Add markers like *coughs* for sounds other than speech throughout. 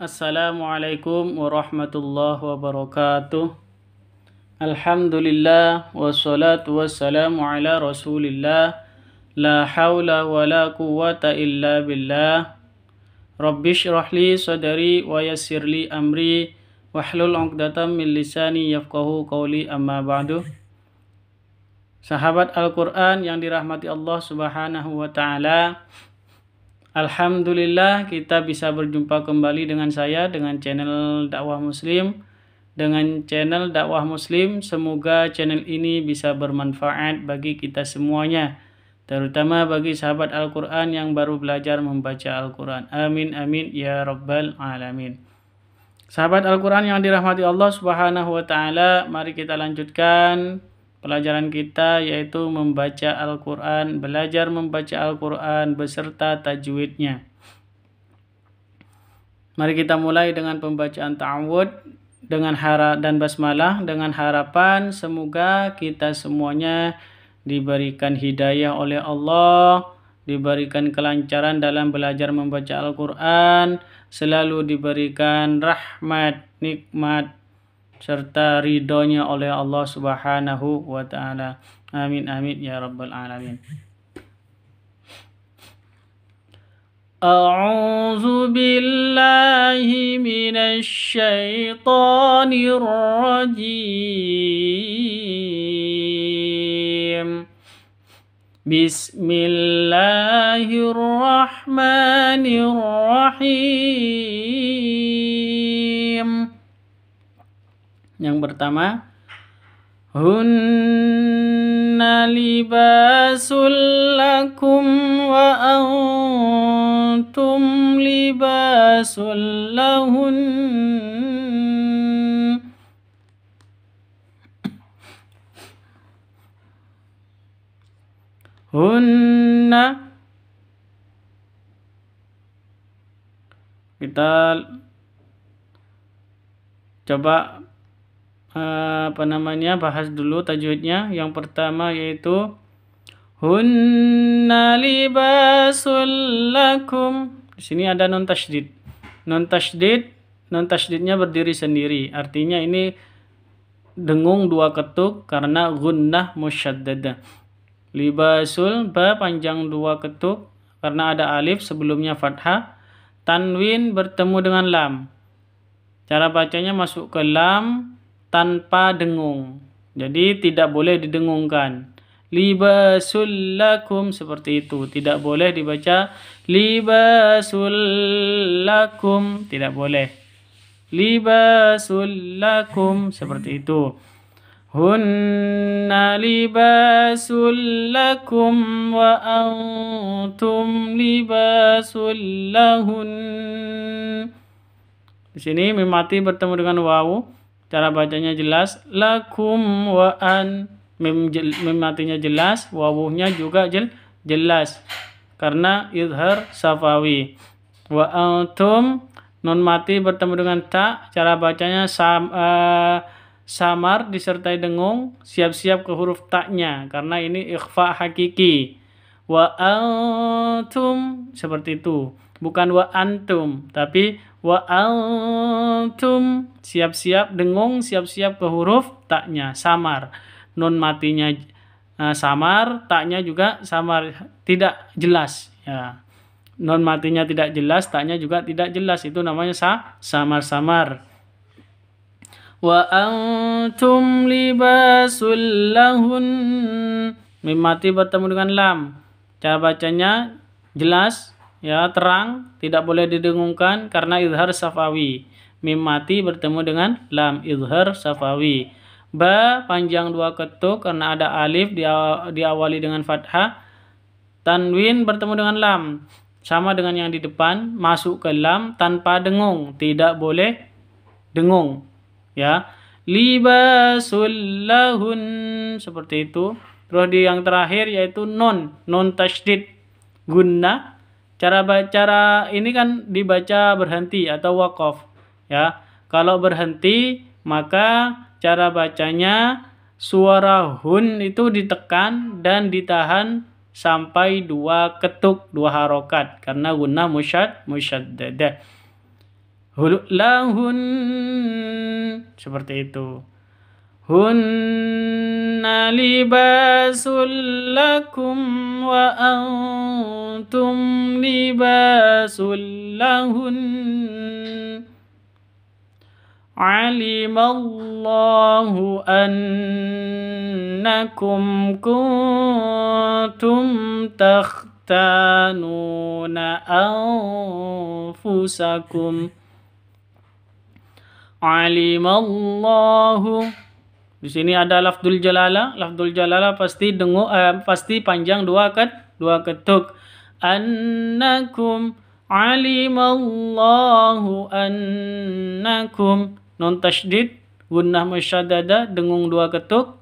Assalamualaikum warahmatullahi wabarakatuh Alhamdulillah Wassalatu wassalamu ala rasulillah La hawla wa la quwata illa billah Rabbi syrahli sadari wa yassirli amri Wahlul uqdatan min lisani yafqahu qawli amma ba'du Sahabat Al-Quran yang dirahmati Allah subhanahu wa ta'ala Alhamdulillah kita bisa berjumpa kembali dengan saya dengan channel dakwah muslim dengan channel dakwah muslim semoga channel ini bisa bermanfaat bagi kita semuanya terutama bagi sahabat Al-Qur'an yang baru belajar membaca Al-Qur'an amin amin ya rabbal alamin Sahabat Al-Qur'an yang dirahmati Allah Subhanahu wa taala mari kita lanjutkan Pelajaran kita yaitu membaca Al-Quran, belajar membaca Al-Quran beserta tajwidnya. Mari kita mulai dengan pembacaan ta'awud dengan harap dan basmalah dengan harapan semoga kita semuanya diberikan hidayah oleh Allah, diberikan kelancaran dalam belajar membaca Al-Qur'an, selalu diberikan rahmat, nikmat serta ridhonya oleh Allah Subhanahu wa taala. Amin amin ya rabbal alamin. أعوذ بالله من الشيطان الرجيم بسم الله الرحمن الرحيم yang pertama Hunna libasul lakum wa antum libasul lahun Hunna kita coba Eh, apa namanya bahas dulu tajwidnya. Yang pertama yaitu hunna libasul lakum. Di sini ada non tasydid. Non tasydid, non tasydidnya berdiri sendiri. Artinya ini dengung dua ketuk karena gunnah musyaddadah. Libasul ba panjang dua ketuk karena ada alif sebelumnya fathah. Tanwin bertemu dengan lam. Cara bacanya masuk ke lam tanpa dengung. Jadi tidak boleh didengungkan. Libasul seperti itu. Tidak boleh dibaca libasul Tidak boleh. Libasul seperti itu. Hunna libasul wa antum libasul lahun. Di sini mimati bertemu dengan wawu Cara bacanya jelas. Lakum wa an. Mim, jelas. Wawuhnya juga jel, jelas. Karena idhar safawi. Wa antum. Nun mati bertemu dengan ta. Cara bacanya sam, uh, samar disertai dengung. Siap-siap ke huruf taknya. Karena ini ikhfa hakiki. Wa antum. Seperti itu. Bukan wa antum. Tapi wa antum siap-siap dengung siap-siap ke huruf taknya samar nun matinya uh, samar taknya juga samar tidak jelas ya non matinya tidak jelas taknya juga tidak jelas itu namanya sa samar-samar wa antum libasul lahun mim mati bertemu dengan lam cara bacanya jelas ya terang tidak boleh didengungkan karena izhar safawi mim mati bertemu dengan lam izhar safawi ba panjang dua ketuk karena ada alif diawali dengan fathah tanwin bertemu dengan lam sama dengan yang di depan masuk ke lam tanpa dengung tidak boleh dengung ya libasul seperti itu terus di yang terakhir yaitu non non tasydid guna Cara cara ini kan dibaca berhenti atau wakaf ya. Kalau berhenti maka cara bacanya suara hun itu ditekan dan ditahan sampai dua ketuk dua harokat karena guna musyad hulu Hululahun seperti itu. هن لباس لكم وأنتم لباس لهن علم الله أنكم كنتم تختانون أنفسكم علم الله Di sini ada lafdul jalala. Lafdul jalala pasti dengu eh, pasti panjang dua ket dua ketuk. Annakum alimallahu annakum non tasdid gunnah dada dengung dua ketuk.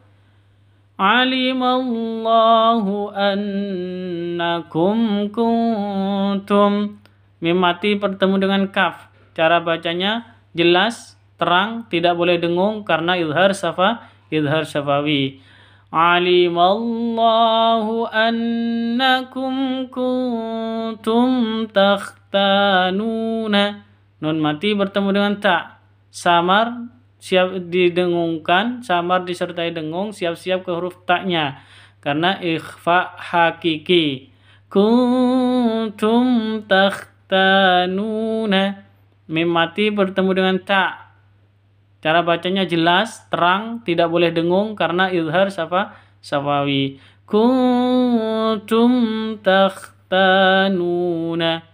Alimallahu annakum kuntum mimati bertemu dengan kaf. Cara bacanya jelas terang, tidak boleh dengung karena izhar syafa, izhar syafawi. Alimallahu annakum kuntum takhtanuna. Nun mati bertemu dengan tak. Samar siap didengungkan, samar disertai dengung, siap-siap ke huruf taknya. Karena ikhfa hakiki. Kuntum takhtanuna. Mim mati bertemu dengan tak Cara bacanya jelas, terang, tidak boleh dengung karena izhar safa safawi. Kuntum takhtanuna.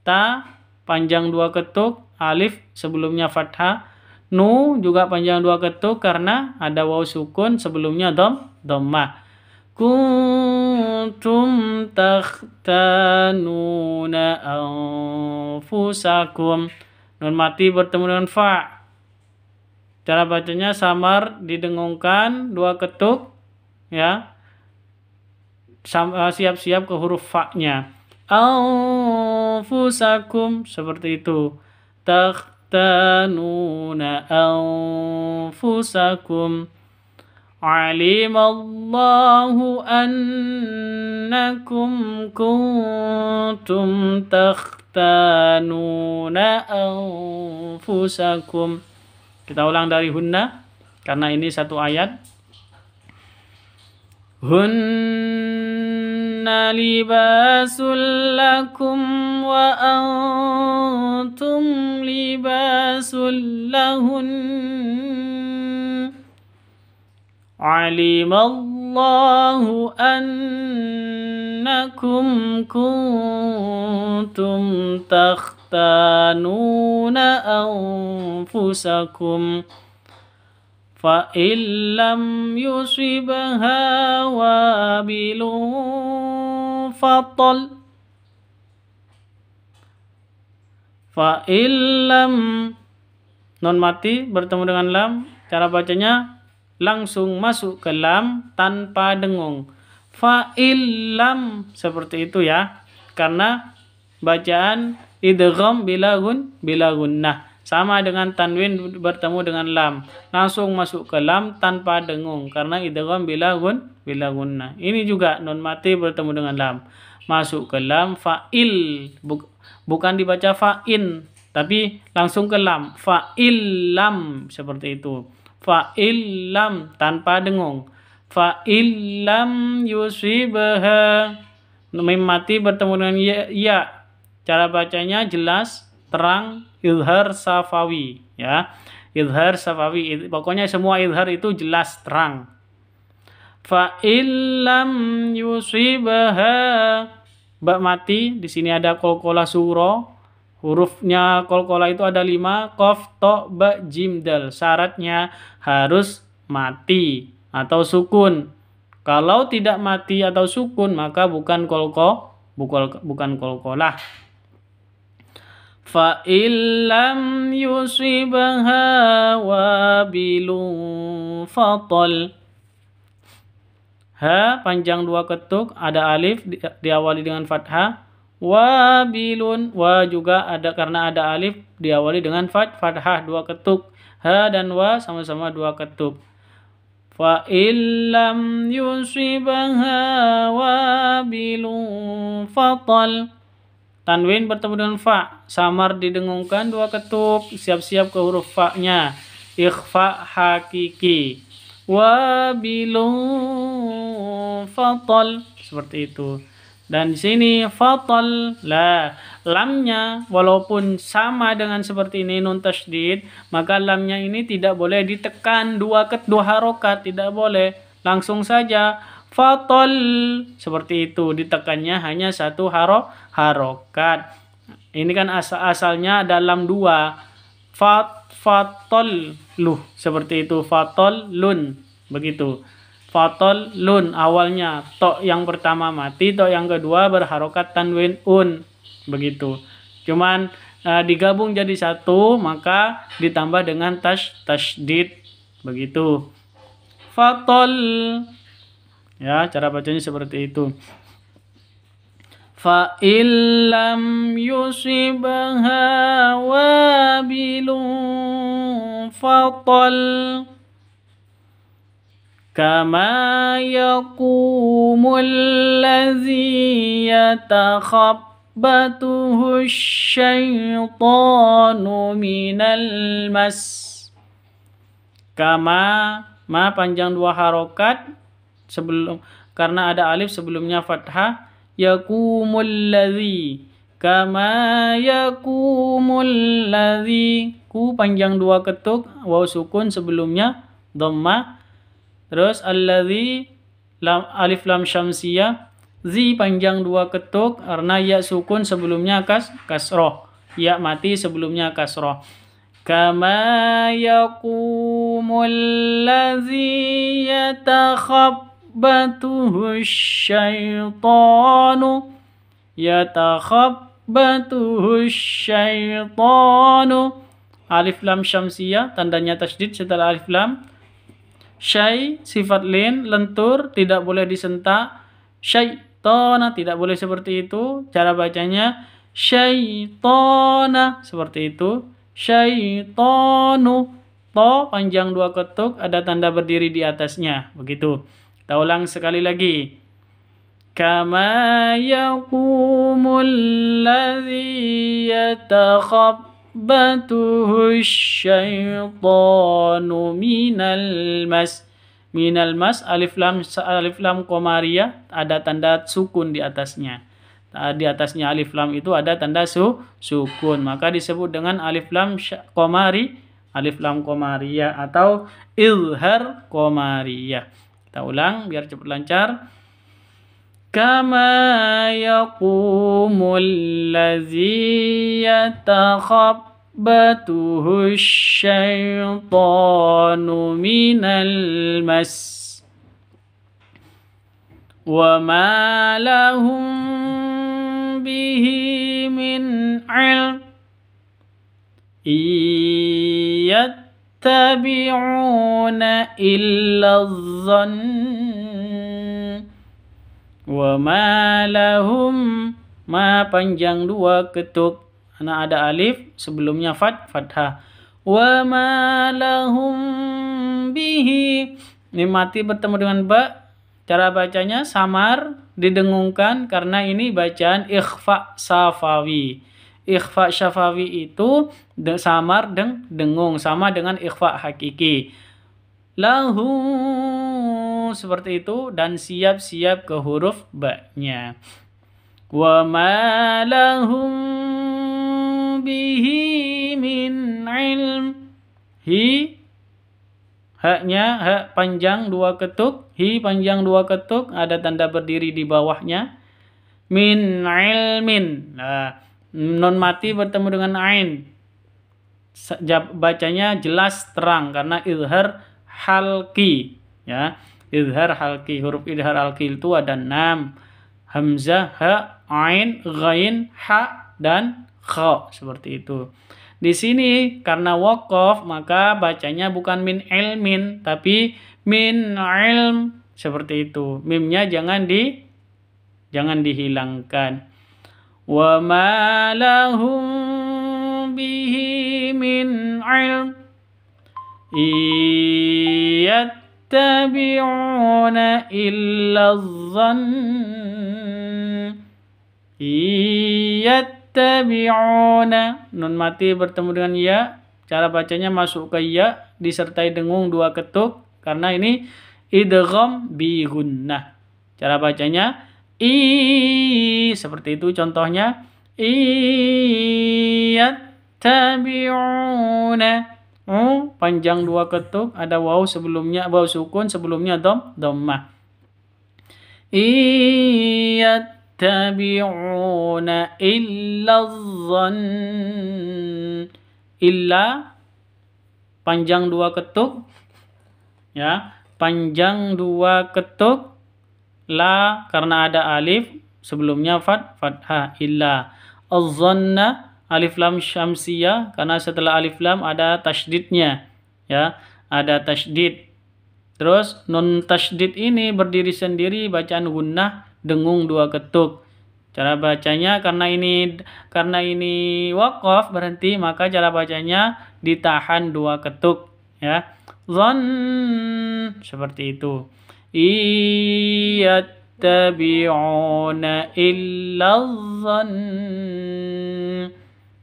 Ta panjang dua ketuk, alif sebelumnya fathah, nu juga panjang dua ketuk karena ada waw sukun sebelumnya dom domma. Kuntum takhtanuna anfusakum. Nun mati bertemu dengan fa. Cara bacanya samar didengungkan dua ketuk ya. Eh, siap-siap ke huruf fa-nya. Anfusakum seperti itu. Takhtanuna anfusakum. Alimallahu annakum kuntum كنتم anfusakum. Kita ulang dari hunna karena ini satu ayat. Hunna libasul lakum wa antum libasul lahun. علم الله أنكم كنتم كنتم تختانون أنفسكم فإن لم يصبها وابل فطل فإن لم non mati bertemu dengan lam cara bacanya langsung masuk ke lam tanpa dengung fa'ilam seperti itu ya karena bacaan idgham bila gun bila gunnah sama dengan tanwin bertemu dengan lam langsung masuk ke lam tanpa dengung karena idgham bila gun bila gunnah ini juga non mati bertemu dengan lam masuk ke lam fa'il bukan dibaca fa'in tapi langsung ke lam fa'il lam seperti itu fa'il lam tanpa dengung fa'il lam yusibaha mim mati bertemu dengan ya, ya Cara bacanya jelas, terang, ilhar safawi ya. Ilhar safawi, pokoknya semua ilhar itu jelas terang. Fa illam yusibaha. bak mati di sini ada kolkola suro hurufnya kolkola itu ada lima kof to ba jim dal syaratnya harus mati atau sukun kalau tidak mati atau sukun maka bukan kolko bukan kolkola فإن لم يصبها وابل فطل Ha panjang dua ketuk, ada alif di, diawali dengan fathah. Wabilun, wa juga ada karena ada alif diawali dengan fat, fathah dua ketuk. Ha dan wa sama-sama dua ketuk. Fa illam yusibha wabilun fatal. Tanwin bertemu dengan fa. Samar didengungkan dua ketuk, siap-siap ke huruf fa-nya. Ikhfa hakiki. Wabilun fatal. Seperti itu. Dan di sini fatal lah lamnya walaupun sama dengan seperti ini nun tasydid maka lamnya ini tidak boleh ditekan dua ket dua harokat tidak boleh langsung saja Fatol seperti itu ditekannya hanya satu haro harokat. Ini kan asal asalnya dalam dua fat fatol lu seperti itu fatol lun begitu fatol lun awalnya to yang pertama mati to yang kedua berharokat tanwin un begitu cuman e, digabung jadi satu maka ditambah dengan tas tasdid begitu fatol ya cara bacanya seperti itu fa illam yusibaha wabilun fatal kama yakumul ladzi yatakhab batuh syaitanu minal mas kama ma panjang dua harokat sebelum karena ada alif sebelumnya fathah yakumul ladzi kama yakumul ladzi ku panjang dua ketuk waw sukun sebelumnya dhamma terus alladzi lam alif lam syamsiyah zi panjang dua ketuk karena ya sukun sebelumnya kas kasroh ya mati sebelumnya kasroh kama yakumul ladzi yatakhab يتخبطه الشيطان يتخبطه الشيطان alif lam syamsiyah tandanya tasdid setelah alif lam syai sifat lin lentur tidak boleh disentak syaitona tidak boleh seperti itu cara bacanya syaitona seperti itu syaitonu to panjang dua ketuk ada tanda berdiri di atasnya begitu kita ulang sekali lagi. Kama yakumul ladhi yatakhabbatuhu syaitanu minal mas. Minal mas alif lam alif lam komaria ada tanda sukun di atasnya di atasnya alif lam itu ada tanda su sukun maka disebut dengan alif lam komari alif lam komaria atau ilhar komaria kita ulang biar cepat lancar. Kama yaqumul ladzi yatakhabbatuhu syaitanu minal mas. وما lahum bihi min ilm. Iyat يتبعون إلا الظن وما لهم ما panjang dua ketuk nah ada alif sebelumnya fat fathah wa ma lahum bihi ini mati bertemu dengan ba cara bacanya samar didengungkan karena ini bacaan ikhfa safawi ikhfa syafawi itu de samar deng dengung sama dengan ikhfa hakiki lahu seperti itu dan siap-siap ke huruf ba-nya wa ma lahum bihi min ilm hi haknya hak panjang dua ketuk hi panjang dua ketuk ada tanda berdiri di bawahnya min ilmin nah non mati bertemu dengan ain bacanya jelas terang karena izhar halki ya izhar halki huruf izhar halki itu ada enam hamzah ha ain ghain ha dan kha seperti itu di sini karena wakaf maka bacanya bukan min ilmin tapi min ilm seperti itu mimnya jangan di jangan dihilangkan وما لهم به من علم إن يتبعون إلا الظن إن يتبعون Nun mati bertemu dengan ya Cara bacanya masuk ke ya Disertai dengung dua ketuk Karena ini idgham bi gunnah Cara bacanya i seperti itu contohnya i u panjang dua ketuk ada waw sebelumnya waw sukun sebelumnya dom i tabiuna illa zan illa panjang dua ketuk ya panjang dua ketuk la karena ada alif sebelumnya fat fathah illa az alif lam syamsiyah karena setelah alif lam ada tasydidnya ya ada tasydid terus nun tasydid ini berdiri sendiri bacaan gunnah dengung dua ketuk cara bacanya karena ini karena ini wakof berhenti maka cara bacanya ditahan dua ketuk ya zon seperti itu yattabi'una illa dhann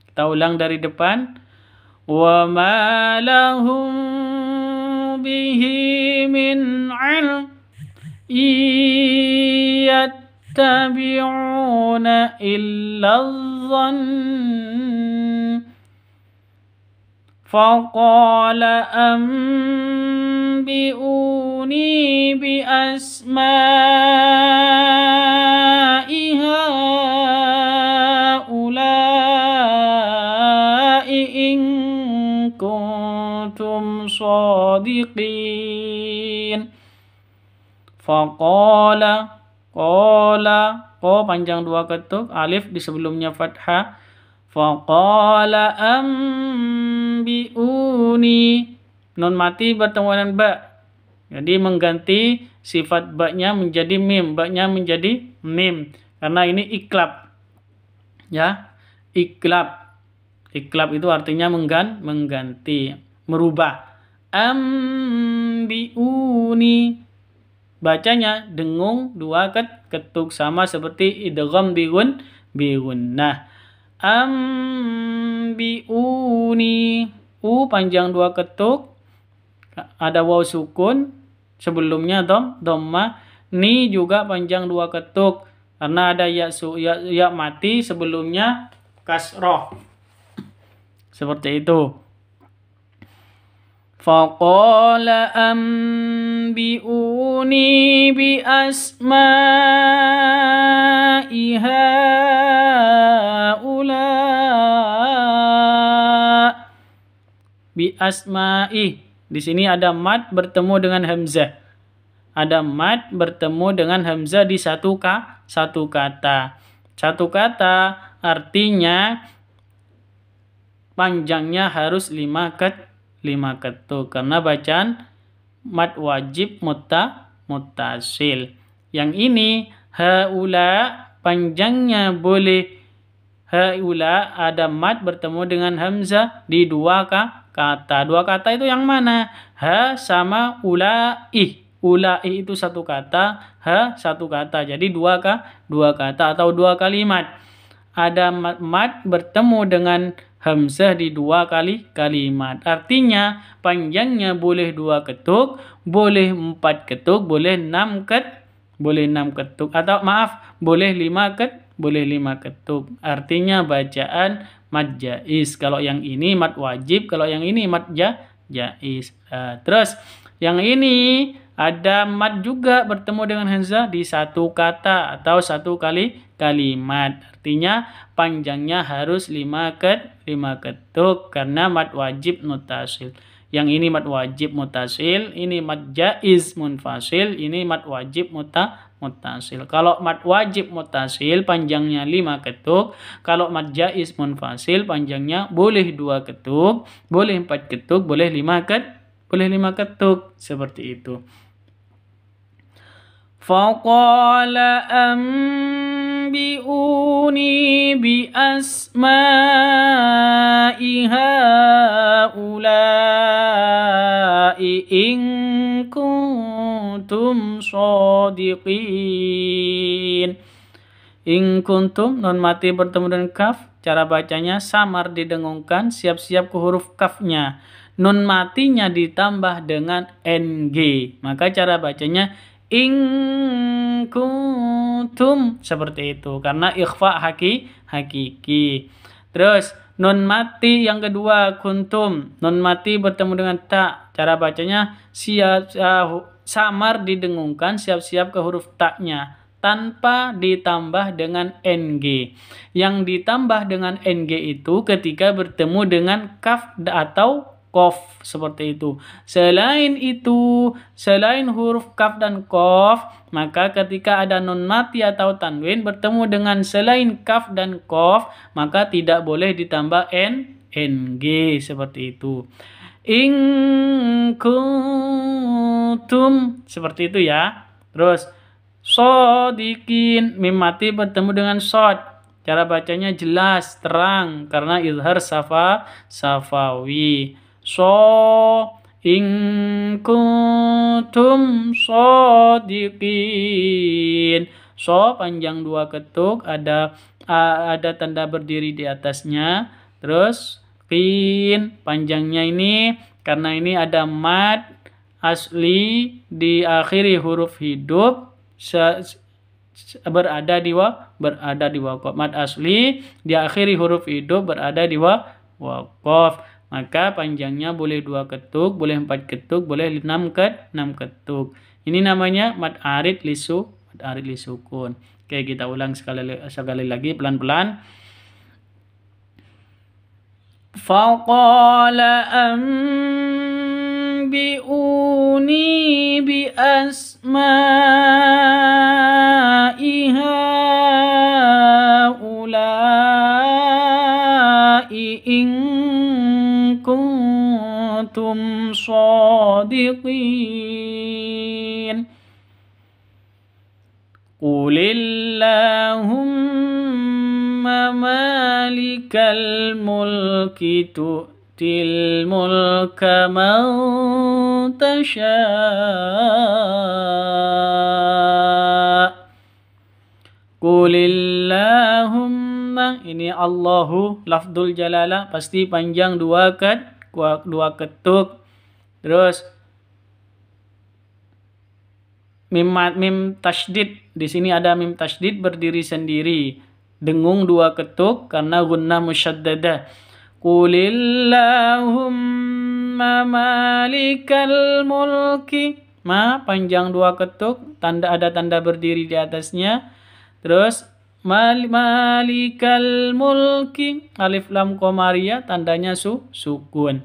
kita ulang dari depan wa ma lahum bihi min 'ilm يتبعون إلا الظن فقال أنبئون Ini بأسماء هؤلاء إن كنتم صادقين فقال قال ko panjang dua ketuk alif di sebelumnya fathah Fakola ambiuni non mati bertemu dengan ba jadi mengganti sifat baknya menjadi mim, baknya menjadi mim karena ini iklab. Ya, iklab. Iklab itu artinya menggan, mengganti, merubah. Ambiuni bacanya dengung dua ket ketuk sama seperti idgham biun biun. Nah, ambiuni u panjang dua ketuk ada waw sukun Sebelumnya dom, doma Ni juga panjang dua ketuk. Karena ada ya, su, ya, ya mati sebelumnya kasroh. Seperti itu. فقال أنبئوني ula bi asmai di sini ada mat bertemu dengan hamzah. Ada mat bertemu dengan hamzah di satu ka, satu kata. Satu kata artinya panjangnya harus lima ket lima ketuk karena bacaan mat wajib muta mutasil. Yang ini haula panjangnya boleh haula ada mat bertemu dengan hamzah di dua ka, kata. Dua kata itu yang mana? Ha sama ula ih. Ula ih itu satu kata, ha satu kata. Jadi dua ka dua kata atau dua kalimat. Ada mat mat bertemu dengan hamzah di dua kali kalimat. Artinya panjangnya boleh dua ketuk, boleh empat ketuk, boleh enam ket, boleh enam ketuk atau maaf boleh lima ket boleh lima ketuk, Artinya bacaan mad jais. Kalau yang ini mad wajib, kalau yang ini mad ja, jais. Uh, terus yang ini ada mad juga bertemu dengan hamzah di satu kata atau satu kali kalimat. Artinya panjangnya harus lima ket lima ketuk karena mad wajib mutasil. Yang ini mat wajib mutasil, ini mat jaiz munfasil, ini mat wajib muta mutasil. Kalau mat wajib mutasil panjangnya 5 ketuk, kalau mat jaiz munfasil panjangnya boleh 2 ketuk, boleh 4 ketuk, boleh 5 ket, boleh 5 ketuk seperti itu. Faqala فقال bi asma'iha هؤلاء in kuntum sodiqin. In kuntum non mati bertemu dengan kaf, cara bacanya samar didengungkan, siap-siap ke huruf kafnya. Nun matinya ditambah dengan ng. Maka cara bacanya in kuntum seperti itu karena ikhfa haki hakiki. Terus non mati yang kedua kuntum. non mati bertemu dengan tak Cara bacanya siap uh, samar didengungkan siap-siap ke huruf taknya tanpa ditambah dengan ng. Yang ditambah dengan ng itu ketika bertemu dengan kaf atau kof seperti itu. Selain itu, selain huruf kaf dan kof, maka ketika ada nun mati atau tanwin bertemu dengan selain kaf dan kof, maka tidak boleh ditambah n, ng seperti itu. In kuntum seperti itu ya. Terus sodikin mim mati bertemu dengan sod. Cara bacanya jelas, terang karena ilhar safa safawi. So In kuntum sodikin, So panjang dua ketuk ada ada tanda berdiri di atasnya. Terus kin panjangnya ini karena ini ada mat asli diakhiri huruf hidup se, se, berada di wa berada di mad asli diakhiri huruf hidup berada di wa wakof maka panjangnya boleh dua ketuk, boleh empat ketuk, boleh enam ket, enam ketuk. Ini namanya mad arid lisu, mad arid lisukun. Oke, kita ulang sekali sekali lagi pelan-pelan. فقال bi asma. كنتم صادقين قل اللهم مالك الملك تؤتي الملك من تشاء قل اللهم ini Allahu lafdul jalala pasti panjang dua kat dua ketuk terus mim mim tasdid di sini ada mim tasdid berdiri sendiri dengung dua ketuk karena gunnah musyaddada kulillahumma malikal mulki ma panjang dua ketuk tanda ada tanda berdiri di atasnya terus Malikal mulki Alif lam komaria tandanya su sukun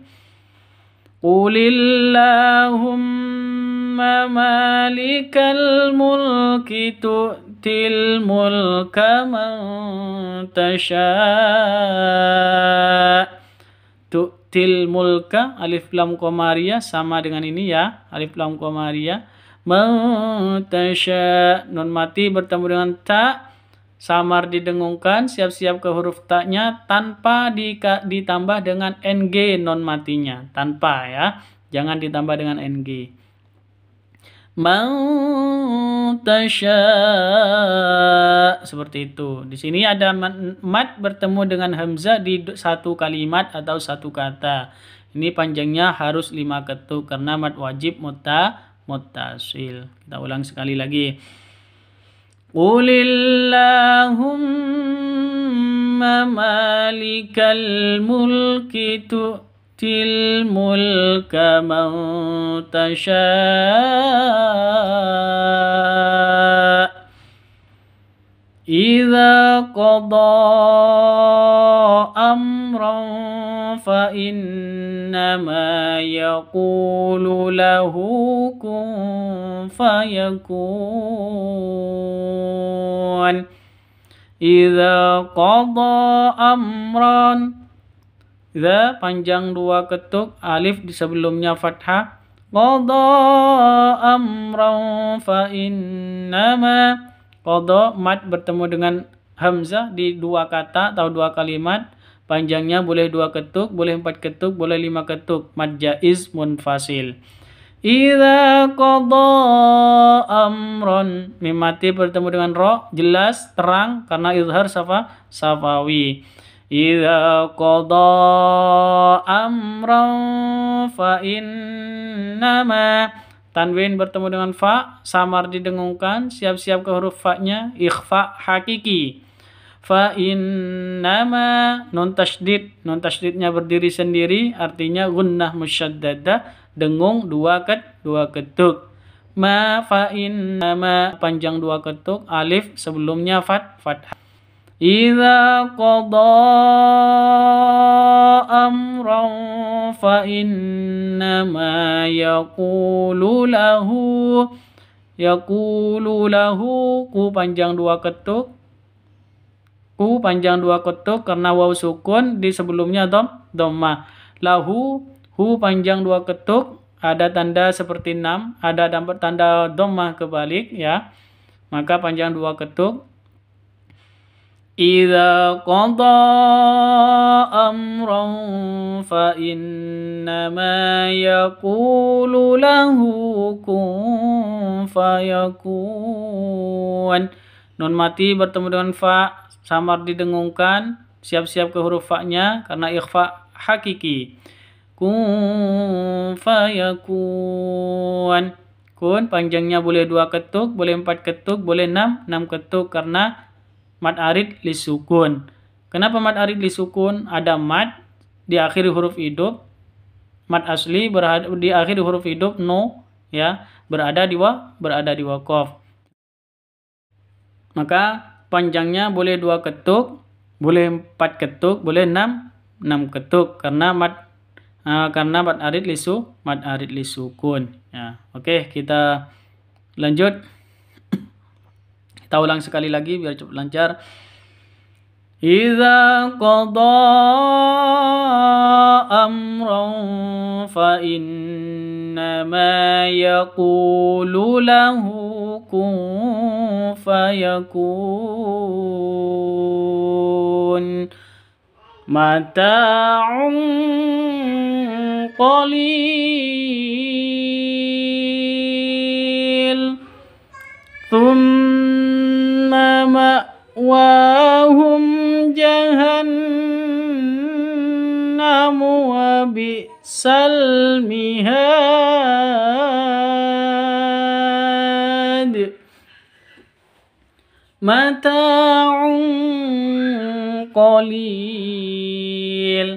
Qulillahumma malikal mulki tu'til mulka man tasha' Tu'til mulka Alif lam komaria sama dengan ini ya Alif lam komaria Man tasha' non mati bertemu dengan ta' Samar didengungkan, siap-siap ke huruf taknya tanpa di, ditambah dengan NG non matinya. Tanpa ya, jangan ditambah dengan NG. Mautasya seperti itu. Di sini ada mat bertemu dengan hamzah di satu kalimat atau satu kata. Ini panjangnya harus lima ketuk karena mat wajib muta mutasil. Kita ulang sekali lagi. قل اللهم مالك الملك تؤتي الملك من تشاء إذا قضى أمرا فإنما يقول له كن فيكون يعلمون إذا قضى أمرا The panjang dua ketuk alif di sebelumnya fathah. Qadha amran fa innama qadha mad bertemu dengan hamzah di dua kata atau dua kalimat. Panjangnya boleh dua ketuk, boleh empat ketuk, boleh lima ketuk. Mad jaiz munfasil. Ida kodo amron mimati bertemu dengan ro jelas terang karena izhar safa safawi. Ida kodo amron fa nama tanwin bertemu dengan fa samar didengungkan siap-siap ke huruf fa-nya ikhfa hakiki. Fa nama non tasdid, non tasdidnya berdiri sendiri artinya gunnah musyaddada dengung dua ket dua ketuk ma fa in ma panjang dua ketuk alif sebelumnya fat fathah Iza qada amran fa innama yaqulu lahu yaqulu lahu ku panjang dua ketuk ku panjang dua ketuk karena waw sukun di sebelumnya dom dhamma lahu Hu panjang dua ketuk, ada tanda seperti enam, ada dapat tanda domah kebalik ya. Maka panjang dua ketuk. Iza qada amran fa innama yakulu lahu kun fayakun. Nun mati bertemu dengan fa samar didengungkan, siap-siap ke huruf fa-nya karena ikhfa hakiki kun fayakun kun panjangnya boleh dua ketuk boleh empat ketuk boleh enam enam ketuk karena mat arid lisukun kenapa mat arid lisukun ada mat di akhir huruf hidup mat asli berada di akhir huruf hidup no ya berada di wa berada di wakof maka panjangnya boleh dua ketuk boleh empat ketuk boleh enam enam ketuk karena mat Ah, karena mad arid lisu mad arid kun ya oke okay, kita lanjut kita ulang sekali lagi biar cepat lancar إذا قضى أمرا فإنما يقول له كن فيكون mata'un قليل ثم مأواهم جهنم وبئس المهاد متاع قليل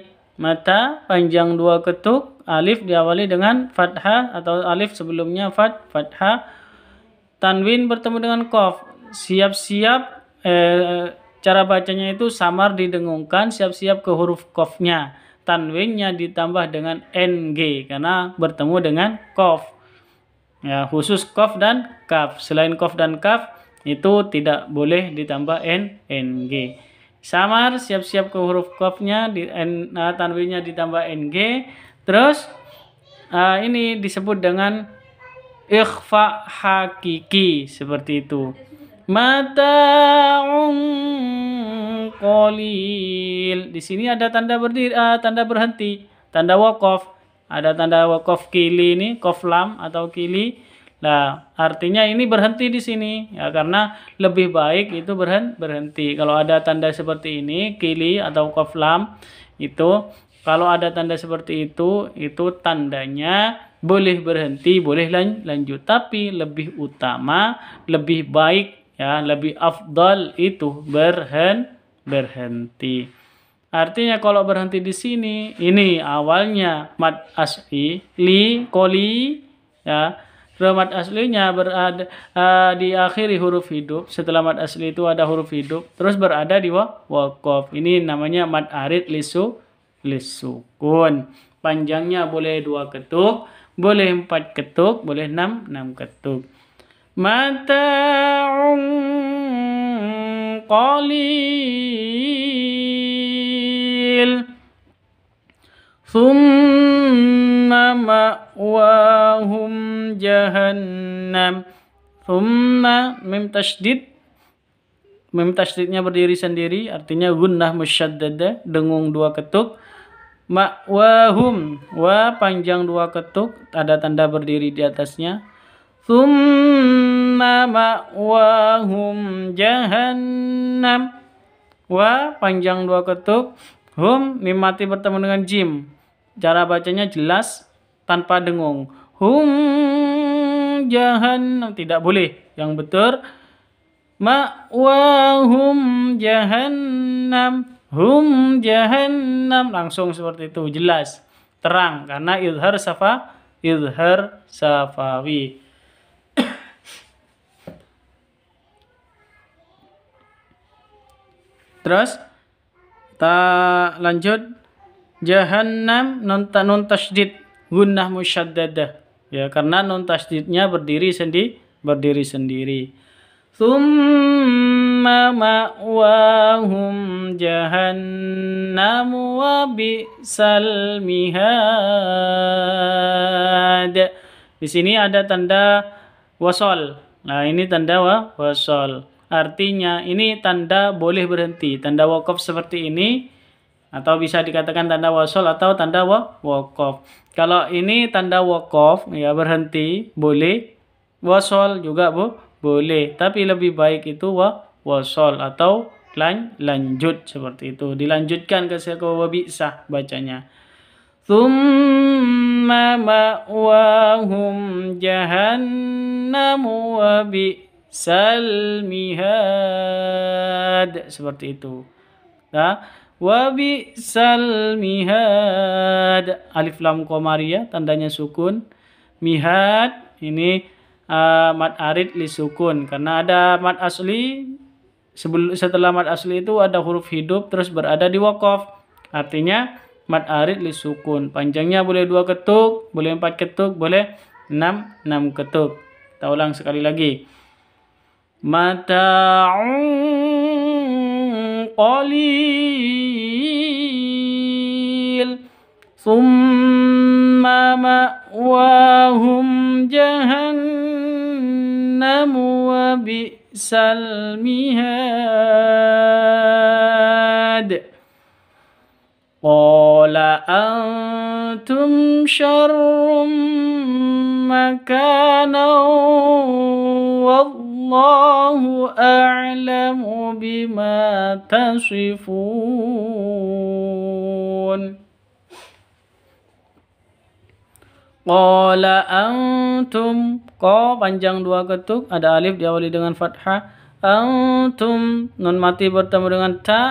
mata panjang dua ketuk alif diawali dengan fathah atau alif sebelumnya fat fathah tanwin bertemu dengan kof siap-siap eh, cara bacanya itu samar didengungkan siap-siap ke huruf kofnya tanwinnya ditambah dengan ng karena bertemu dengan kof ya khusus kof dan kaf selain kof dan kaf itu tidak boleh ditambah n ng samar siap-siap ke huruf kofnya di n tanwinnya ditambah ng Terus uh, ini disebut dengan ikhfa hakiki seperti itu. Mataung kolil. Di sini ada tanda berdiri, uh, tanda berhenti, tanda wakaf. Ada tanda wakaf kili ini, koflam atau kili. Nah, artinya ini berhenti di sini ya karena lebih baik itu berhenti. Kalau ada tanda seperti ini, kili atau koflam itu kalau ada tanda seperti itu, itu tandanya boleh berhenti, boleh lanjut, tapi lebih utama, lebih baik ya, lebih afdal itu berhen berhenti. Artinya kalau berhenti di sini, ini awalnya mat asli li koli ya. Mad aslinya berada uh, akhiri huruf hidup. Setelah mat asli itu ada huruf hidup, terus berada di wakof. Ini namanya mat arid lisu lesukun. Panjangnya boleh dua ketuk, boleh empat ketuk, boleh enam, enam ketuk. Mata'un qalil. Thumma ma'wahum jahannam. Thumma mim tasdid Mim tasdidnya berdiri sendiri artinya gunnah musyaddada dengung dua ketuk ma'wahum wa panjang dua ketuk ada tanda berdiri di atasnya thumma ma'wahum jahannam wa panjang dua ketuk hum mimati bertemu dengan jim cara bacanya jelas tanpa dengung hum jahannam tidak boleh yang betul ma'wahum jahannam hum jahannam langsung seperti itu jelas terang karena idhar safa idhar safawi terus kita lanjut jahannam non non tasdid gunnah musyaddadah ya karena non tasdidnya berdiri sendiri berdiri sendiri ثم مأواهم جهنم وبئس المهاد Di sini ada tanda wasol. Nah, ini tanda wa, wasol. Artinya ini tanda boleh berhenti. Tanda wakaf seperti ini atau bisa dikatakan tanda wasol atau tanda wa, wakaf. Kalau ini tanda wakaf ya berhenti boleh. Wasol juga bu boleh tapi lebih baik itu wa wasol atau lan lanjut seperti itu dilanjutkan ke ke bisa bacanya thumma ma'wahum jahannamu wa salmihad mihad seperti itu ya wa bi'sal mihad alif lam komaria ya, tandanya sukun mihad ini uh, mad arid li sukun karena ada mat asli sebelum setelah mat asli itu ada huruf hidup terus berada di wakaf artinya mat arid li sukun panjangnya boleh dua ketuk boleh empat ketuk boleh enam enam ketuk kita ulang sekali lagi mata'un qalil summa ma'wahum jahan جهنم وبئس المهاد قال أنتم شر مكانا والله أعلم بما تصفون قال أنتم Ko panjang dua ketuk, ada alif diawali dengan fathah. Antum nun mati bertemu dengan ta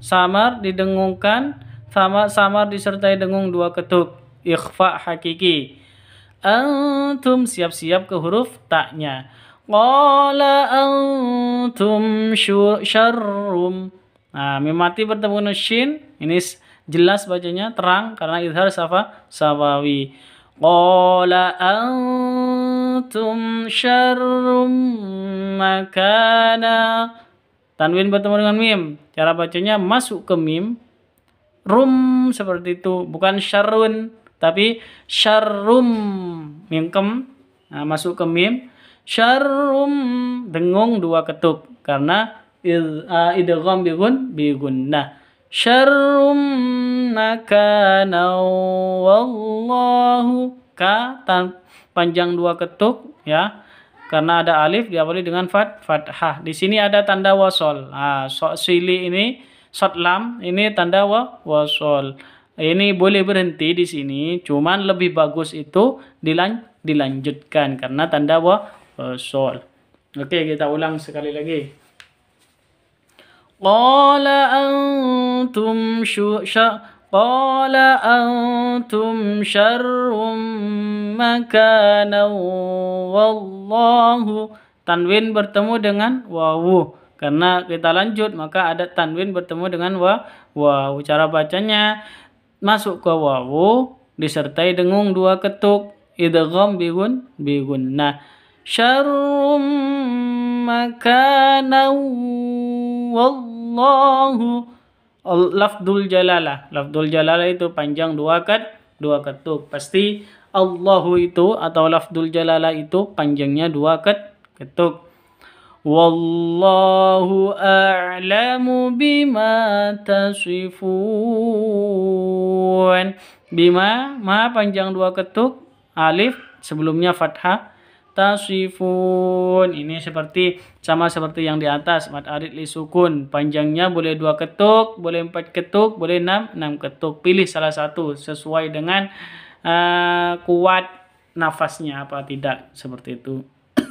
samar didengungkan sama samar disertai dengung dua ketuk ikhfa hakiki antum siap-siap ke huruf taknya qala antum syarrum nah mim mati bertemu dengan shin ini jelas bacanya terang karena idhar safa sawawi قال antum sharum makana tanwin bertemu dengan mim cara bacanya masuk ke mim rum seperti itu bukan syarrun tapi sharum, mingkem nah, masuk ke mim sharum, dengung dua ketuk karena idgham bigun bigun nah syarrum makana wallahu ka tan, panjang dua ketuk ya karena ada alif diawali dengan fat fathah di sini ada tanda wasol ah so, sili ini short lam ini tanda wa, wasol ini boleh berhenti di sini cuman lebih bagus itu dilan dilanjutkan karena tanda wa, wasol oke kita ulang sekali lagi qala an أنتم شر قال أنتم شر مكانا والله tanwin bertemu dengan wawu karena kita lanjut maka ada tanwin bertemu dengan wa wawu cara bacanya masuk ke wawu disertai dengung dua ketuk idgham bigun bigun nah syarrum makanan wallahu lafdul jalalah. Lafdul jalalah itu panjang dua kat dua ketuk. Pasti Allahu itu atau lafdul jalalah itu panjangnya dua ket ketuk. Wallahu a'lamu bima tasifun. Bima ma panjang dua ketuk, alif sebelumnya fathah tasifun. Ini seperti sama seperti yang di atas. Mad arid li sukun. Panjangnya boleh dua ketuk, boleh empat ketuk, boleh enam, enam ketuk. Pilih salah satu sesuai dengan uh, kuat nafasnya apa tidak seperti itu. *coughs*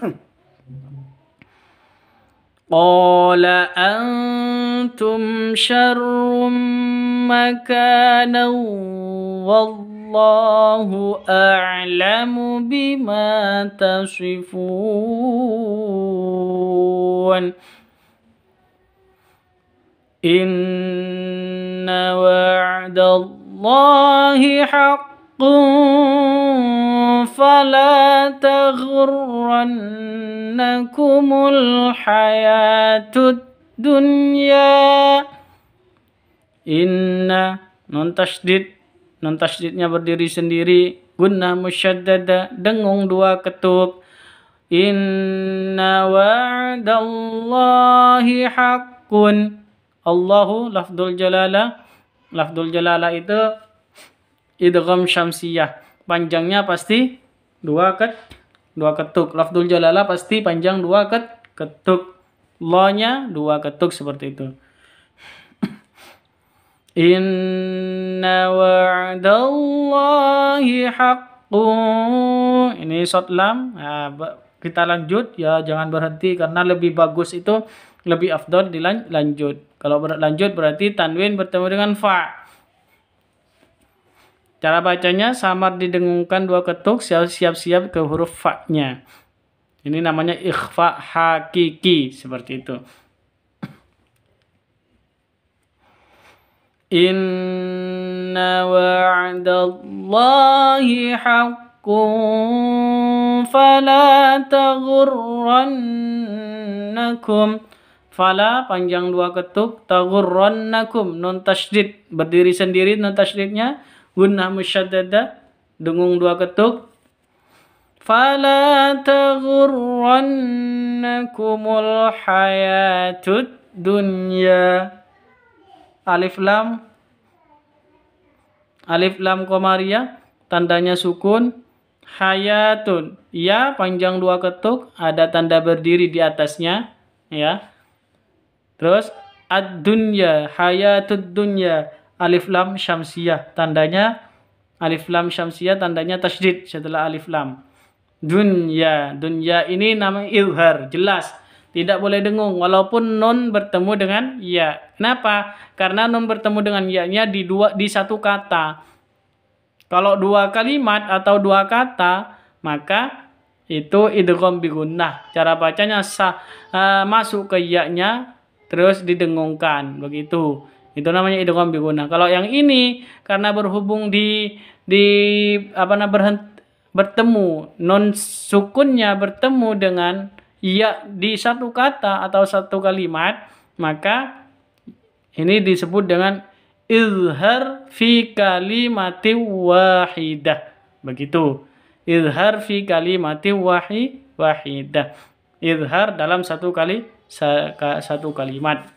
Qala antum syarrum makanan والله أعلم بما تصفون إن وعد الله حق فلا تغرنكم الحياة الدنيا إن نون تشديد non tasdidnya berdiri sendiri guna musyaddada dengung dua ketuk inna wa'dallahi haqqun Allahu lafdul jalala lafdul jalala itu idgham syamsiyah panjangnya pasti dua ket dua ketuk lafdul jalala pasti panjang dua ket ketuk lo nya dua ketuk seperti itu Inna wa'dallahi haqqu. Ini short lam. Nah, kita lanjut ya, jangan berhenti karena lebih bagus itu lebih afdol dilanjut. Kalau berlanjut berarti tanwin bertemu dengan fa. Cara bacanya samar didengungkan dua ketuk siap-siap ke huruf fa-nya. Ini namanya ikhfa hakiki seperti itu. Inna وعد الله حق فلا تغرنكم Fala panjang dua ketuk taghurrannakum non tashdid berdiri sendiri non tashdidnya Guna musyaddada dengung dua ketuk Fala taghurrannakumul hayatud dunya alif lam alif lam komaria, tandanya sukun hayatun ya panjang dua ketuk ada tanda berdiri di atasnya ya terus ad dunya hayatud dunya alif lam syamsiah tandanya alif lam syamsiah tandanya tasjid setelah alif lam dunya dunya ini nama ilhar jelas tidak boleh dengung walaupun non bertemu dengan ya. Kenapa? Karena non bertemu dengan ya-nya di dua di satu kata. Kalau dua kalimat atau dua kata, maka itu idgham bigunnah. Cara bacanya sah, uh, masuk ke ya-nya terus didengungkan begitu. Itu namanya idgham bigunnah. Kalau yang ini karena berhubung di di apa namanya bertemu non sukunnya bertemu dengan ya di satu kata atau satu kalimat, maka ini disebut dengan izhar fi kalimati wahidah. Begitu. Izhar fi kalimati wahi wahidah. Izhar dalam satu kali satu kalimat.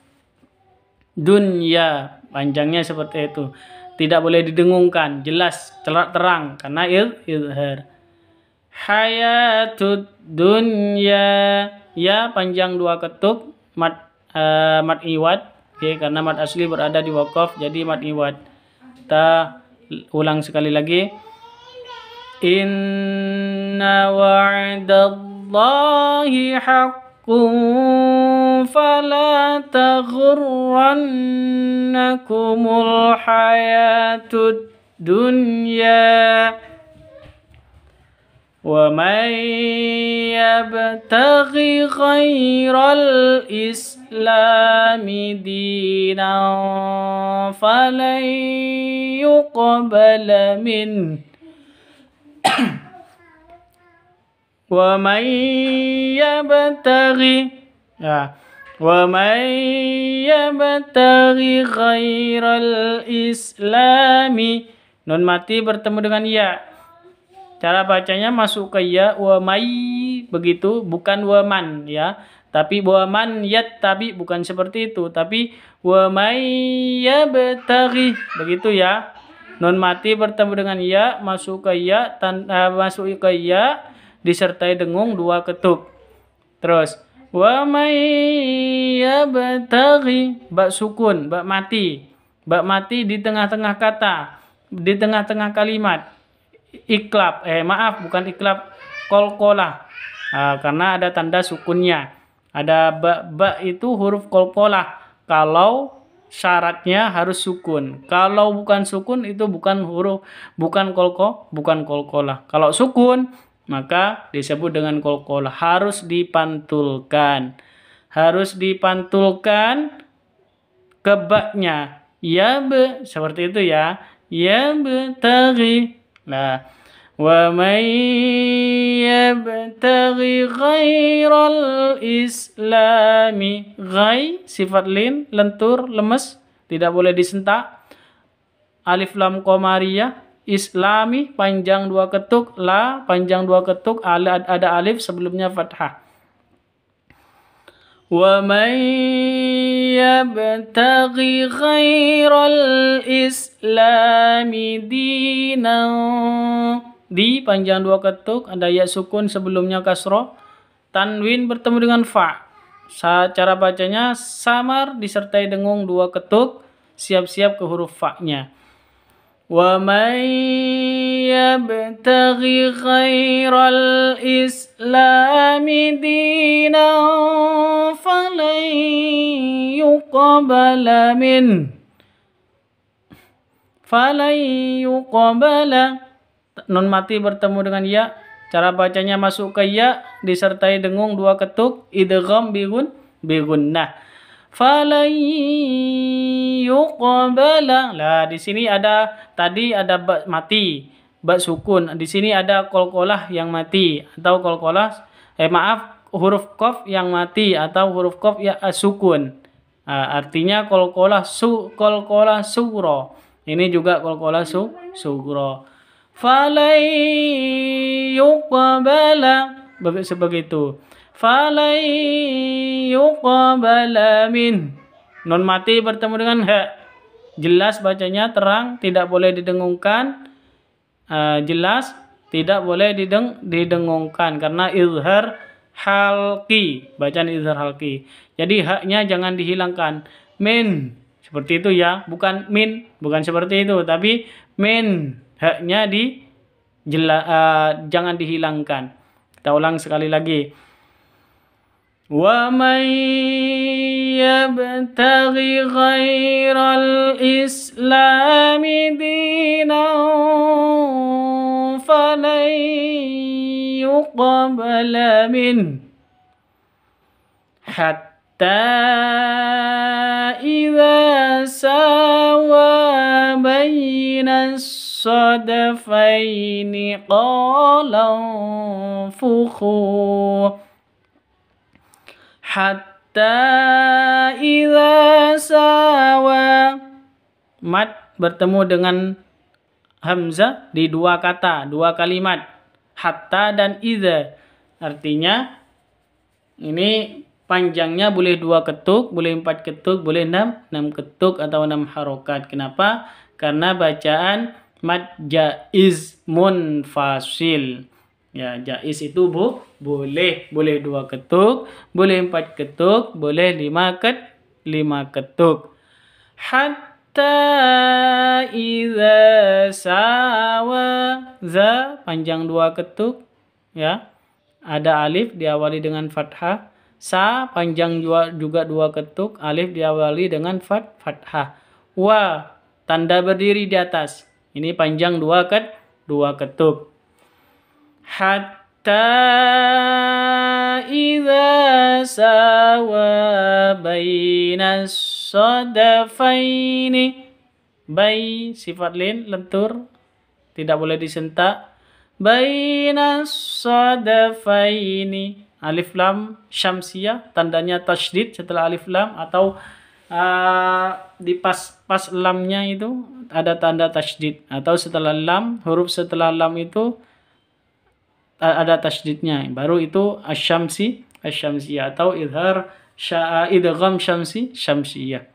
dunia panjangnya seperti itu. Tidak boleh didengungkan, jelas, terang karena izhar hayatud dunya ya panjang dua ketuk mat uh, mat iwat oke okay, karena mat asli berada di wakaf jadi mat iwat kita ulang sekali lagi inna wa'dallahi haqqun fala taghurrannakumul hayatud dunya ومن يبتغ غير الإسلام دينا فلن يقبل منه *coughs* ومن يبتغ آه، ومن يبتغ غير الإسلام نون mati bertemu dengan ya Cara bacanya masuk ke ya wa mai begitu bukan wa man ya. Tapi wa man yat tapi bukan seperti itu tapi wa mai ya betari begitu ya. Non mati bertemu dengan ya masuk ke ya tan, uh, masuk ke ya disertai dengung dua ketuk. Terus wa mai ya betari bak sukun bak mati bak mati di tengah-tengah kata di tengah-tengah kalimat iklab eh maaf bukan iklab kolkola, uh, karena ada tanda sukunnya ada ba, ba itu huruf kolkola. kalau syaratnya harus sukun kalau bukan sukun itu bukan huruf bukan kolko bukan kolkola. kalau sukun maka disebut dengan kolkola, harus dipantulkan harus dipantulkan kebaknya ya be seperti itu ya ya be tari Nah, wa يَبْتَغِ غَيْرَ الْإِسْلَامِ islami sifat lin lentur lemes tidak boleh disentak alif lam komaria islami panjang dua ketuk la panjang dua ketuk ala ada alif sebelumnya fathah ومن يبتغ غير الْإِسْلَامِ دينا di panjang dua ketuk ada ya sukun sebelumnya kasroh tanwin bertemu dengan fa cara bacanya samar disertai dengung dua ketuk siap-siap ke huruf fa nya ومن يبتغ غَيْرَ الْإِسْلَامِ دينا فلن يقبل منه فلن يقبل نون mati bertemu dengan ya cara bacanya masuk ke ya disertai dengung dua ketuk idgham bigun bigun nah, falayyukabala. Lah di sini ada tadi ada bat mati, bak sukun. Di sini ada kolkolah yang mati atau kolkolah eh maaf huruf kof yang mati atau huruf kof ya eh, sukun. Nah, artinya kolkolah su kolkolah sugro. Ini juga kolkolah su sugro. Falai Sebegitu. sebagai sebegitu Fala'i yuqabala min non mati bertemu dengan he jelas bacanya terang tidak boleh didengungkan uh, jelas tidak boleh dideng didengungkan karena izhar halki bacaan izhar halki jadi haknya jangan dihilangkan min seperti itu ya bukan min bukan seperti itu tapi min haknya di jela, uh, jangan dihilangkan kita ulang sekali lagi ومن يبتغ غير الإسلام دينا فلن يقبل منه حتى إذا ساوى بين الصدفين قال انفخوا hatta ila sawa mat bertemu dengan hamzah di dua kata dua kalimat hatta dan Iza. artinya ini panjangnya boleh dua ketuk boleh empat ketuk boleh enam enam ketuk atau enam harokat kenapa karena bacaan mat jaiz munfasil Ya, jais itu bu, boleh, boleh dua ketuk, boleh empat ketuk, boleh lima ket, lima ketuk. Hatta iza sawa za panjang dua ketuk, ya. Ada alif diawali dengan fathah, sa panjang juga, juga dua ketuk, alif diawali dengan fat, fathah. Wa tanda berdiri di atas. Ini panjang dua ket, dua ketuk. Hatta idza sawa bainas sadafaini bai sifat lin lentur tidak boleh disentak. bainas sadafaini alif lam syamsiyah tandanya tasydid setelah alif lam atau uh, di pas pas lamnya itu ada tanda tasydid atau setelah lam huruf setelah lam itu ada tasdidnya baru itu asyamsi asyamsiyah atau idhar sya'a idgham syamsi syamsiyah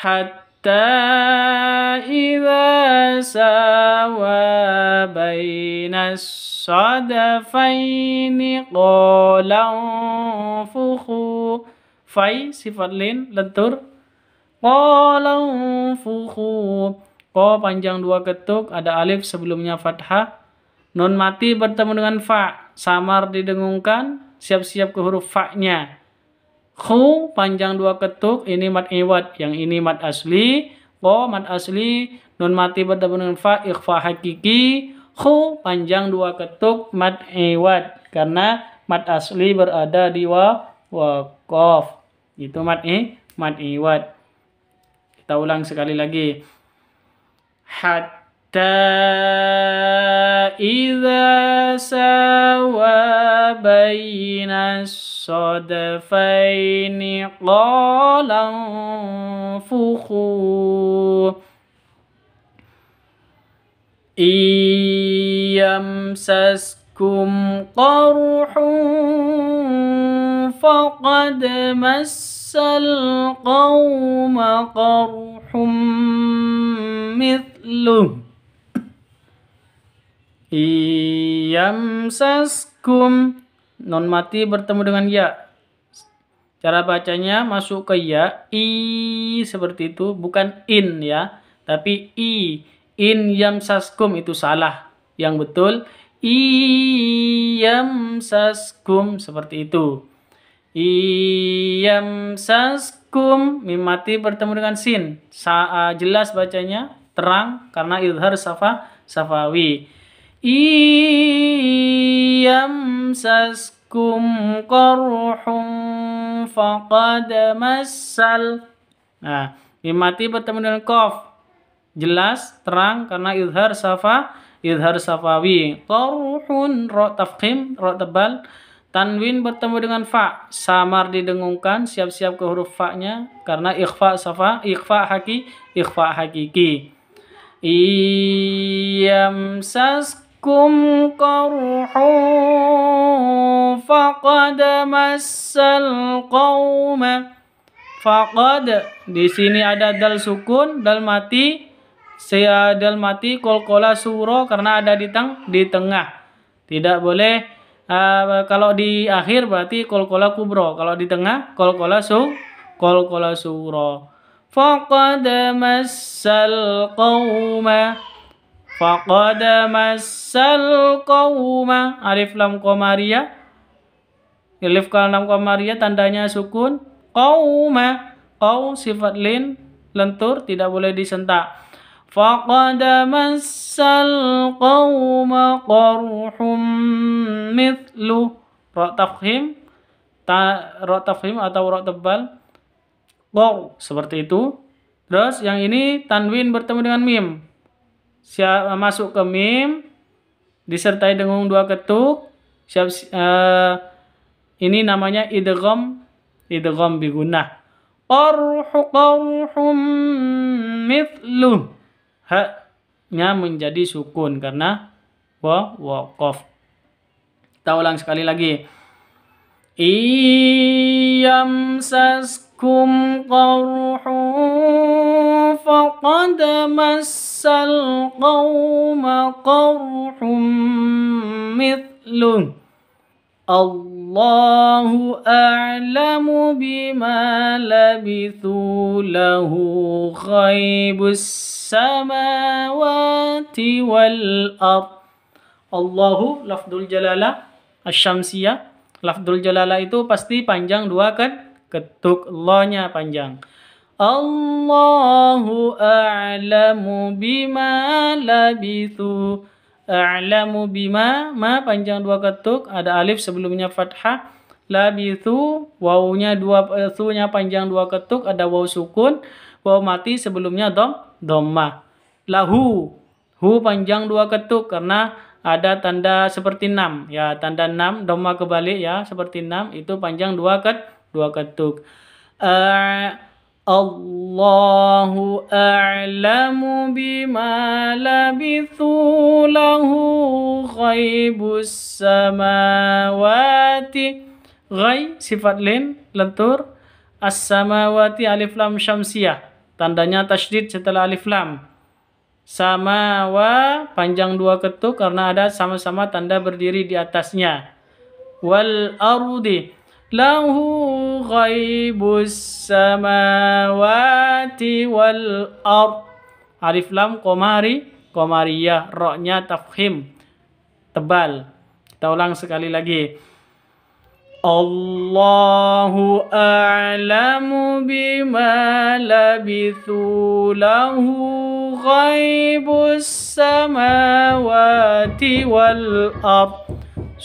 hatta idza sawa bainas sadafaini qala fukhu fai sifat lin lentur qala fukhu ko panjang dua ketuk ada alif sebelumnya fathah Nun mati bertemu dengan fa, samar didengungkan, siap-siap ke huruf fa-nya. Khu panjang dua ketuk, ini mat iwat, yang ini mat asli. Ko mat asli, nun mati bertemu dengan fa, ikhfa hakiki. Khu panjang dua ketuk, mat iwat, Karena mat asli berada di wa, wakof. Itu mat i, mat iwat. Kita ulang sekali lagi. Hat إذا سوى بين الصدفين قال انفخوا إن يمسسكم قرح فقد مس القوم قرح مثله Iyam saskum. Non mati bertemu dengan ya. Cara bacanya masuk ke ya. I seperti itu. Bukan in ya. Tapi i. In yam yamsaskum itu salah. Yang betul. saskum. Seperti itu. saskum. Mim mati bertemu dengan sin. Sa jelas bacanya. Terang. Karena idhar safa safawi. يمسسكم qarhum, faqad masal. Nah, mimati bertemu dengan kof. Jelas, terang karena idhar safa, idhar safawi. Qaruhun ro tafkhim, ro tebal. Tanwin bertemu dengan fa, samar didengungkan, siap-siap ke huruf fa-nya karena ikhfa safa, ikhfa haki, ikhfa hakiki. iyamsaskum Kum قرح فقد massal qaum faqad di sini ada dal sukun dal mati saya eh, dal mati kolkola suro karena ada di teng di tengah tidak boleh uh, kalau di akhir berarti kolkola kubro kalau di tengah kolkola su kolkola suro faqad massal qauma Faqad masal qawma Alif lam komaria Alif lam komaria tandanya sukun Qawma Qaw sifat lin Lentur tidak boleh disentak Faqad masal qawma qarhum mithlu Rok tafhim ta, Rok tafhim atau rok tebal Qaw seperti itu Terus yang ini tanwin bertemu dengan mim siap eh, masuk ke mim disertai dengung dua ketuk siap uh, ini namanya idgham idgham biguna qarhu qarhum mithlu ha nya menjadi sukun karena wa waqaf kita ulang sekali lagi iyam saskum qarhu faqad mas مس القوم قرح مثله الله أعلم بما لبثوا له خيب السماوات والأرض Allahu lafdul jalala asyamsiyah lafdul jalala itu pasti panjang dua kan ketuk lo-nya panjang Allahu أعلم bima labithu. أعلم bima, ma panjang dua ketuk, ada alif sebelumnya fathah. Labithu, wawunya dua, eh, thunya panjang dua ketuk, ada waw sukun. Waw mati sebelumnya dom, domma. Lahu, hu panjang dua ketuk karena ada tanda seperti enam ya tanda enam domma kebalik ya seperti enam itu panjang dua ket dua ketuk uh, الله أعلم بما لبثوا له غيب السماوات غي sifat lin lentur as-samawati alif lam syamsiyah tandanya tasdid setelah alif lam sama wa panjang dua ketuk karena ada sama-sama tanda berdiri di atasnya wal arudi له غيب السماوات والأرض Alif Lam Komari Komariyah Roknya tafhim Tebal Kita ulang sekali lagi Allahu a'lamu bima labithu lahu ghaibus samawati wal ardh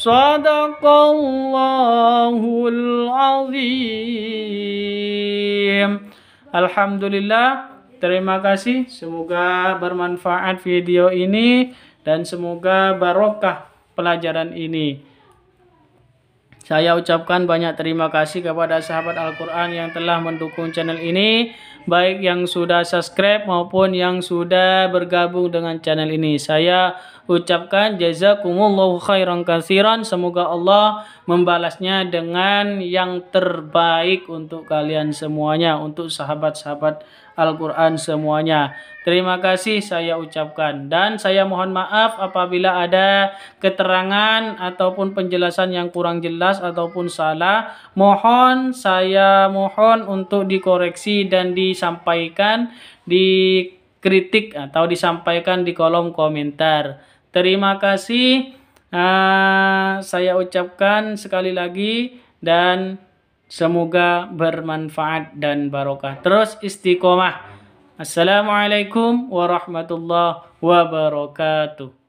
Sadaqallahul azim. Alhamdulillah. Terima kasih. Semoga bermanfaat video ini dan semoga barokah pelajaran ini. Saya ucapkan banyak terima kasih kepada sahabat Al-Quran yang telah mendukung channel ini baik yang sudah subscribe maupun yang sudah bergabung dengan channel ini. Saya ucapkan jazakumullahu khairan kasiran. Semoga Allah membalasnya dengan yang terbaik untuk kalian semuanya, untuk sahabat-sahabat Al-Quran semuanya. Terima kasih saya ucapkan dan saya mohon maaf apabila ada keterangan ataupun penjelasan yang kurang jelas ataupun salah. Mohon saya mohon untuk dikoreksi dan disampaikan di kritik atau disampaikan di kolom komentar. Terima kasih. Uh, saya ucapkan sekali lagi dan Semoga bermanfaat dan barokah. Terus istiqomah. Assalamualaikum warahmatullahi wabarakatuh.